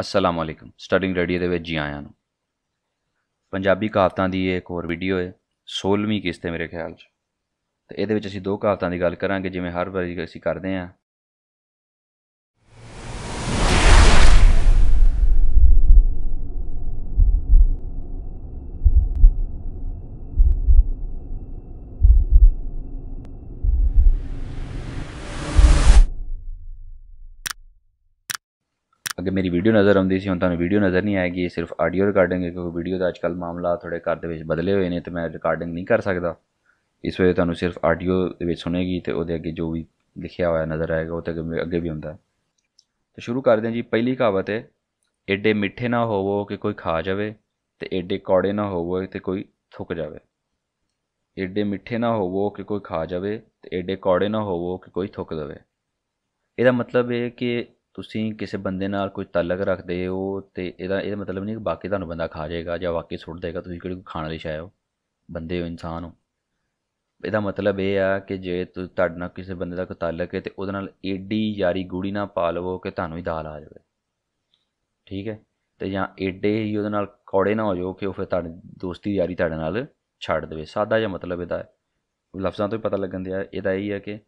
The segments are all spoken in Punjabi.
ਅਸਲਾਮ ਅਲੈਕਮ ਸਟੱਡਿੰਗ ਰੇਡੀਓ ਦੇ ਵਿੱਚ ਜੀ ਆਇਆਂ ਨੂੰ ਪੰਜਾਬੀ ਕਹਾਵਤਾਂ ਦੀ ਇਹ ਇੱਕ ਹੋਰ ਵੀਡੀਓ ਹੈ 16ਵੀਂ ਕਿਸ਼ਤ ਹੈ ਮੇਰੇ ਖਿਆਲ 'ਚ ਤੇ ਇਹਦੇ ਵਿੱਚ ਅਸੀਂ ਦੋ ਕਹਾਵਤਾਂ ਦੀ ਗੱਲ ਕਰਾਂਗੇ ਜਿਵੇਂ ਹਰ ਵਾਰੀ ਅਸੀਂ ਕਰਦੇ ਆਂ ਅੱਗੇ ਮੇਰੀ ਵੀਡੀਓ ਨਜ਼ਰ ਆਉਂਦੀ ਸੀ ਹੁਣ ਤੁਹਾਨੂੰ ਵੀਡੀਓ ਨਜ਼ਰ ਨਹੀਂ ਆਏਗੀ ਸਿਰਫ ਆਡੀਓ ਰਿਕਾਰਡਿੰਗ ਹੈ ਕਿਉਂਕਿ ਵੀਡੀਓ ਦਾ ਅੱਜਕੱਲ ਮਾਮਲਾ ਥੋੜੇ ਘਰ ਦੇ ਵਿੱਚ ਬਦਲੇ ਹੋਏ ਨੇ ਤੇ ਮੈਂ ਰਿਕਾਰਡਿੰਗ ਨਹੀਂ ਕਰ ਸਕਦਾ ਇਸ ਵੇਲੇ ਤੁਹਾਨੂੰ ਸਿਰਫ ਆਡੀਓ ਦੇ ਵਿੱਚ ਸੁਣੇਗੀ ਤੇ ਉਹਦੇ ਅੱਗੇ ਜੋ ਵੀ ਲਿਖਿਆ ਹੋਇਆ ਨਜ਼ਰ ਆਏਗਾ ਉਹ ਤੇ ਅੱਗੇ ਵੀ ਹੁੰਦਾ ਤੇ ਸ਼ੁਰੂ ਕਰਦੇ ਹਾਂ ਜੀ ਪਹਿਲੀ ਕਹਾਵਤ ਹੈ ਏਡੇ ਮਿੱਠੇ ਨਾ ਹੋਵੋ ਕਿ ਕੋਈ ਖਾ ਜਾਵੇ ਤੇ ਏਡੇ ਕੌੜੇ ਨਾ ਹੋਵੋ ਤੇ ਕੋਈ ਥੁੱਕ ਜਾਵੇ ਏਡੇ ਮਿੱਠੇ ਨਾ ਹੋਵੋ ਕਿ ਕੋਈ ਖਾ ਜਾਵੇ ਤੇ ਏਡੇ ਕੌੜੇ ਨਾ ਹੋਵੋ ਕਿ ਕੋਈ ਥੁੱਕ ਦਵੇ ਇਹਦਾ ਮਤਲਬ ਇਹ ਕਿ ਤੁਸੀਂ ਕਿਸੇ ਬੰਦੇ ਨਾਲ ਕੋਈ ਤਾਲਕ ਰੱਖਦੇ ਹੋ ਤੇ ਇਹਦਾ ਇਹ ਮਤਲਬ ਨਹੀਂ ਕਿ ਬਾਕੀ ਤੁਹਾਨੂੰ ਬੰਦਾ ਖਾ ਜਾਏਗਾ ਜਾਂ ਵਾਕਈ ਸੁੱਟ ਦੇਗਾ ਤੁਸੀਂ ਕਿਹੜੀ ਖਾਣ ਵਾਲੀ ਸ਼ਾਇ ਹੋ ਬੰਦੇ ਹੋ ਇਨਸਾਨ ਹੋ ਇਹਦਾ ਮਤਲਬ ਇਹ ਆ ਕਿ ਜੇ ਤੁਹਾਡੇ ਨਾਲ ਕਿਸੇ ਬੰਦੇ ਦਾ ਕੋਈ ਤਾਲਕ ਹੈ ਤੇ ਉਹਦੇ ਨਾਲ ਏਡੀ ਯਾਰੀ ਗੂੜੀ ਨਾ ਪਾ ਲਵੋ ਕਿ ਤੁਹਾਨੂੰ ਹੀ ਦਾਲ ਆ ਜਾਵੇ ਠੀਕ ਹੈ ਤੇ ਜਾਂ ਏਡੇ ਹੀ ਉਹਦੇ ਨਾਲ ਕੌੜੇ ਨਾ ਹੋ ਜਾਓ ਕਿ ਉਹ ਫਿਰ ਤੁਹਾਡੀ ਦੋਸਤੀ ਯਾਰੀ ਤੁਹਾਡੇ ਨਾਲ ਛੱਡ ਦੇਵੇ ਸਾਦਾ ਜਿਹਾ ਮਤਲਬ ਇਹਦਾ ਲਫ਼ਜ਼ਾਂ ਤੋਂ ਹੀ ਪਤਾ ਲੱਗਣ ਦਿਆ ਇਹਦਾ ਇਹ ਹੀ ਹੈ ਕਿ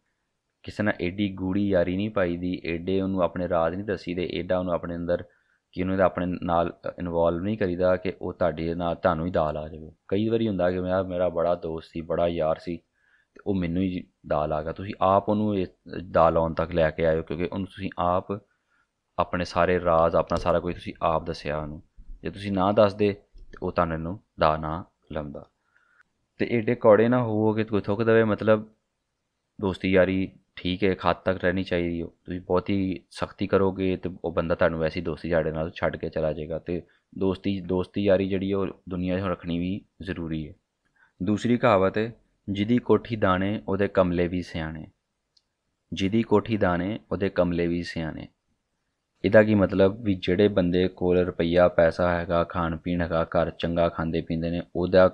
ਕਿਸੇ ਨਾਲ ਏਡੀ ਗੂੜੀ ਯਾਰੀ ਨਹੀਂ ਪਾਈ ਦੀ ਏਡੇ ਉਹਨੂੰ ਆਪਣੇ ਰਾਜ ਨਹੀਂ ਦੱਸੀ ਦੇ ਏਡਾ ਉਹਨੂੰ ਆਪਣੇ ਅੰਦਰ ਕਿ ਉਹਨੂੰ ਇਹਦਾ ਆਪਣੇ ਨਾਲ ਇਨਵੋਲਵ ਨਹੀਂ ਕਰੀਦਾ ਕਿ ਉਹ ਤੁਹਾਡੇ ਨਾਲ ਤੁਹਾਨੂੰ ਹੀ ਦਾਲ ਆ ਜਾਵੇ ਕਈ ਵਾਰੀ ਹੁੰਦਾ ਕਿ ਮੇਰਾ ਮੇਰਾ ਬੜਾ ਦੋਸਤ ਸੀ ਬੜਾ ਯਾਰ ਸੀ ਤੇ ਉਹ ਮੈਨੂੰ ਹੀ ਦਾਲ ਆ ਗਿਆ ਤੁਸੀਂ ਆਪ ਉਹਨੂੰ ਇਸ ਦਾਲ ਆਉਣ ਤੱਕ ਲੈ ਕੇ ਆਇਓ ਕਿਉਂਕਿ ਉਹਨੂੰ ਤੁਸੀਂ ਆਪ ਆਪਣੇ ਸਾਰੇ ਰਾਜ਼ ਆਪਣਾ ਸਾਰਾ ਕੁਝ ਤੁਸੀਂ ਆਪ ਦੱਸਿਆ ਉਹਨੂੰ ਜੇ ਤੁਸੀਂ ਨਾ ਦੱਸਦੇ ਤੇ ਉਹ ਤੁਹਾਨੂੰ ਇਹਨੂੰ ਦਾ ਨਾ ਲੰਦਾ ਤੇ ਏਡੇ ਕੌੜੇ ਨਾ ਹੋਵੋ ਕਿ ਕੋਈ ਥੁੱਕ ਦੇਵੇ ਮਤਲਬ ਦੋਸਤੀ ਯਾਰੀ ਠੀਕ ਹੈ ਖਾਤ ਤੱਕ ਰਹਿਣੀ ਚਾਹੀਦੀ ਹੋ ਤੁਸੀਂ ਬਹੁਤ ਹੀ ਸਖਤੀ ਕਰੋਗੇ ਤੇ ਉਹ ਬੰਦਾ ਤੁਹਾਨੂੰ ਵੈਸੀ ਦੋਸਤੀ ਜਾੜੇ ਨਾਲ ਛੱਡ ਕੇ ਚਲਾ ਜਾਏਗਾ ਤੇ ਦੋਸਤੀ ਦੋਸਤੀ ਯਾਰੀ ਜਿਹੜੀ ਉਹ ਦੁਨੀਆ 'ਚ ਰੱਖਣੀ ਵੀ ਜ਼ਰੂਰੀ ਹੈ ਦੂਸਰੀ ਕਹਾਵਤ ਹੈ ਜਿਹਦੀ ਕੋਠੀ ਦਾਣੇ ਉਹਦੇ ਕਮਲੇ ਵੀ ਸਿਆਣੇ ਜਿਹਦੀ ਕੋਠੀ ਦਾਣੇ ਉਹਦੇ ਕਮਲੇ ਵੀ ਸਿਆਣੇ ਇਹਦਾ ਕੀ ਮਤਲਬ ਵੀ ਜਿਹੜੇ ਬੰਦੇ ਕੋਲ ਰੁਪਈਆ ਪੈਸਾ ਹੈਗਾ ਖਾਣ ਪੀਣ ਹੈਗਾ ਘਰ ਚੰਗਾ ਖਾਂਦੇ ਪੀਂਦੇ ਨੇ ਉਹਦਾ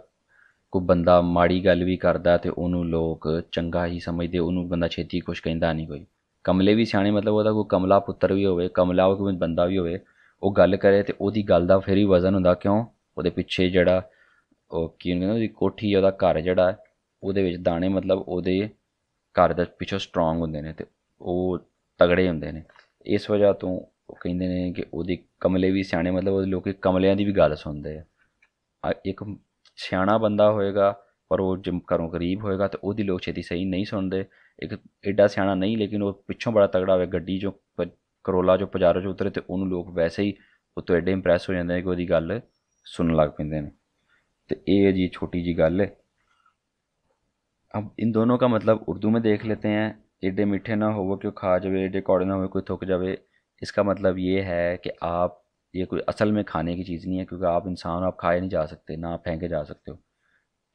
ਕੋਈ ਬੰਦਾ ਮਾੜੀ ਗੱਲ ਵੀ ਕਰਦਾ ਤੇ ਉਹਨੂੰ ਲੋਕ ਚੰਗਾ ਹੀ ਸਮਝਦੇ ਉਹਨੂੰ ਬੰਦਾ ਛੇਤੀ ਕੁਝ ਕਹਿੰਦਾ ਨਹੀਂ ਕੋਈ ਕਮਲੇ ਵੀ ਸਿਆਣੇ ਮਤਲਬ ਉਹਦਾ ਕੋਈ ਕਮਲਾ ਪੁੱਤਰ ਵੀ ਹੋਵੇ ਕਮਲਾ ਕੋਈ ਬੰਦਾ ਵੀ ਹੋਵੇ ਉਹ ਗੱਲ ਕਰੇ ਤੇ ਉਹਦੀ ਗੱਲ ਦਾ ਫਿਰ ਹੀ ਵਜ਼ਨ ਹੁੰਦਾ ਕਿਉਂ ਉਹਦੇ ਪਿੱਛੇ ਜਿਹੜਾ ਉਹ ਕੀ ਕਹਿੰਦੇ ਉਹਦੀ ਕੋਠੀ ਉਹਦਾ ਘਰ ਜਿਹੜਾ ਉਹਦੇ ਵਿੱਚ ਦਾਣੇ ਮਤਲਬ ਉਹਦੇ ਘਰ ਦਾ ਪਿੱਛੇ ਸਟਰੋਂਗ ਹੁੰਦੇ ਨੇ ਤੇ ਉਹ ਤਗੜੇ ਹੁੰਦੇ ਨੇ ਇਸ ਵਜ੍ਹਾ ਤੋਂ ਉਹ ਕਹਿੰਦੇ ਨੇ ਕਿ ਉਹਦੀ ਕਮਲੇ ਵੀ ਸਿਆਣੇ ਮਤਲਬ ਉਹ ਲੋਕੀ ਕਮਲਿਆਂ ਦੀ ਵੀ ਗੱਲ ਸੁਣਦੇ ਆ ਇੱਕ ਸਿਆਣਾ ਬੰਦਾ ਹੋਏਗਾ ਪਰ ਉਹ ਜਿਮ ਕਰੋਂ ਗਰੀਬ ਹੋਏਗਾ ਤੇ ਉਹਦੀ ਲੋਕ ਛੇਤੀ ਸਹੀ ਨਹੀਂ ਸੁਣਦੇ ਇੱਕ ਐਡਾ ਸਿਆਣਾ ਨਹੀਂ ਲੇਕਿਨ ਉਹ ਪਿੱਛੋਂ ਬੜਾ ਤਗੜਾ ਹੋਵੇ ਗੱਡੀ ਜੋ ਕਰੋਲਾ ਜੋ ਪਜਾਰੋ ਜੋ ਉਤਰੇ ਤੇ ਉਹਨੂੰ ਲੋਕ ਵੈਸੇ ਹੀ ਉਹ ਤੋਂ ਐਡੇ ਇੰਪ੍ਰੈਸ ਹੋ ਜਾਂਦੇ ਨੇ ਕਿ ਉਹਦੀ ਗੱਲ ਸੁਣਨ ਲੱਗ ਪੈਂਦੇ ਨੇ ਤੇ ਇਹ ਜੀ ਛੋਟੀ ਜੀ ਗੱਲ ਹੈ अब इन ਦੋਨੋਂ ਦਾ ਮਤਲਬ ਉਰਦੂ में ਦੇਖ ਲੈਂਦੇ हैं एडे ਮਿੱਠੇ ਨਾ हो ਕਿ ਖਾ खा ਐਡੇ ਕੋੜੇ ਨਾ ਹੋਵੇ ਕੋਈ ਥੁੱਕ ਜਾਵੇ ਇਸ ਦਾ ਮਤਲਬ ਇਹ ਹੈ ਕਿ ਆਪ ये कोई असल में खाने की चीज़ नहीं है क्योंकि आप इंसान आप खाए नहीं जा सकते ना आप फेंके जा सकते हो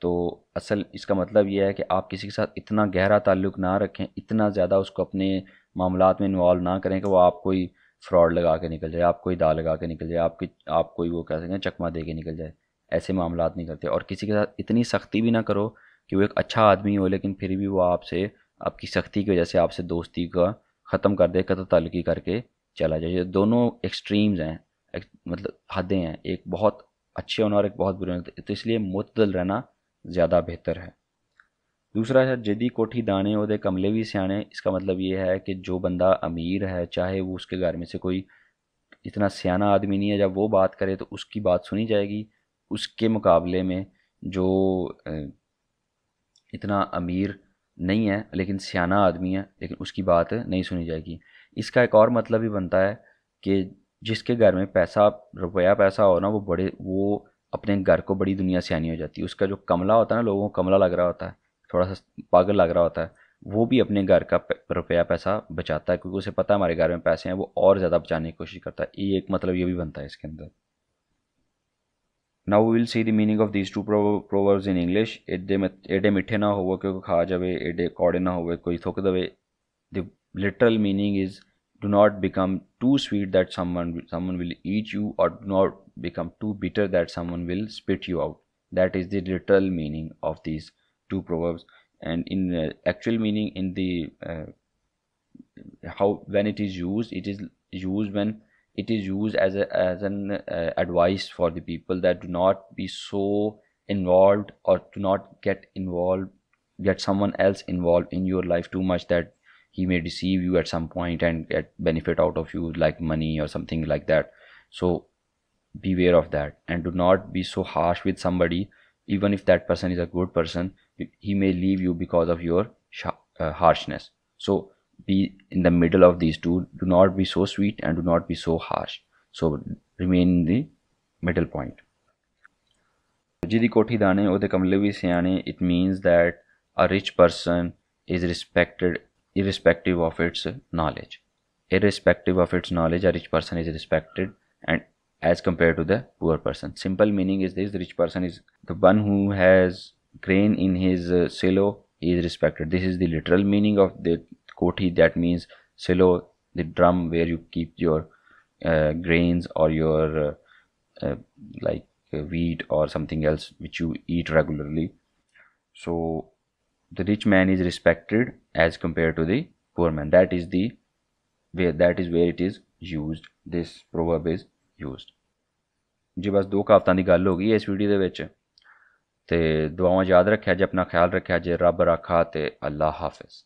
तो असल इसका मतलब यह है कि आप किसी के साथ इतना गहरा ताल्लुक ना रखें इतना ज़्यादा उसको अपने मामला में इन्वॉल्व ना करें कि वो आप कोई फ्रॉड लगा के निकल जाए आप कोई दाल लगा के निकल जाए आपकी आप कोई वो कह सकें चकमा दे के निकल जाए ऐसे मामला नहीं करते और किसी के साथ इतनी सख्ती भी ना करो कि वो एक अच्छा आदमी हो लेकिन फिर भी वो आपसे आपकी सख्ती की वजह से आपसे दोस्ती का ख़त्म कर दे कत तलकी करके चला जाए दोनों एक्सट्रीम्स हैं मतलब हदें हैं एक बहुत अच्छे होना और एक बहुत बुरे होना तो इसलिए मुतदल रहना ज़्यादा बेहतर है दूसरा है जदी कोठी दाने उदे कमले भी सियाने इसका मतलब ये है कि जो बंदा अमीर है चाहे वो उसके घर में से कोई इतना सियाना आदमी नहीं है जब वो बात करे तो उसकी बात सुनी जाएगी उसके मुकाबले में जो इतना अमीर नहीं है लेकिन सियाना आदमी है लेकिन उसकी बात नहीं सुनी जाएगी इसका एक और मतलब भी बनता है कि जिसके घर में पैसा रुपया पैसा हो ना वो बड़े वो अपने घर को बड़ी दुनिया से आनी हो जाती है उसका जो कमला होता है ना लोगों को कमला लग रहा होता है थोड़ा सा पागल लग रहा होता है वो भी अपने घर का रुपया पैसा बचाता है क्योंकि उसे पता है हमारे घर में पैसे हैं वो और ज़्यादा बचाने की कोशिश करता है ये एक मतलब ये भी बनता है इसके अंदर now will see the meaning of these two proverbs in English एडे एडे मिठे ना हो क्योंकि खा जावे एडे कौड़े ना हो कोई थोक दवे the literal meaning is do not become too sweet that someone someone will eat you or do not become too bitter that someone will spit you out that is the literal meaning of these two proverbs and in uh, actual meaning in the uh, how when it is used it is used when it is used as a as an uh, advice for the people that do not be so involved or do not get involved get someone else involved in your life too much that he may deceive you at some point and get benefit out of you like money or something like that so beware of that and do not be so harsh with somebody even if that person is a good person he may leave you because of your uh, harshness so be in the middle of these two do not be so sweet and do not be so harsh so remain in the middle point jidi koti or the kamle it means that a rich person is respected irrespective of its knowledge. Irrespective of its knowledge, a rich person is respected and as compared to the poor person. Simple meaning is this the rich person is the one who has grain in his uh, silo, he is respected. This is the literal meaning of the koti that means silo, the drum where you keep your uh, grains or your uh, uh like uh, wheat or something else which you eat regularly. So the rich man is respected as compared to the poor man that is the where that is where it is used this proverb is used ਜੀ ਬਸ ਦੋ ਕਹਾਵਤਾਂ ਦੀ ਗੱਲ ਹੋ ਗਈ ਇਸ ਵੀਡੀਓ ਦੇ ਵਿੱਚ ਤੇ ਦੁਆਵਾਂ ਯਾਦ ਰੱਖਿਆ ਜੇ ਆਪਣਾ ਖਿਆਲ ਰੱਖਿਆ ਜੇ ਰੱਬ ਰੱਖਾ ਤੇ ਅੱਲਾਹ ਹਾਫਿਜ਼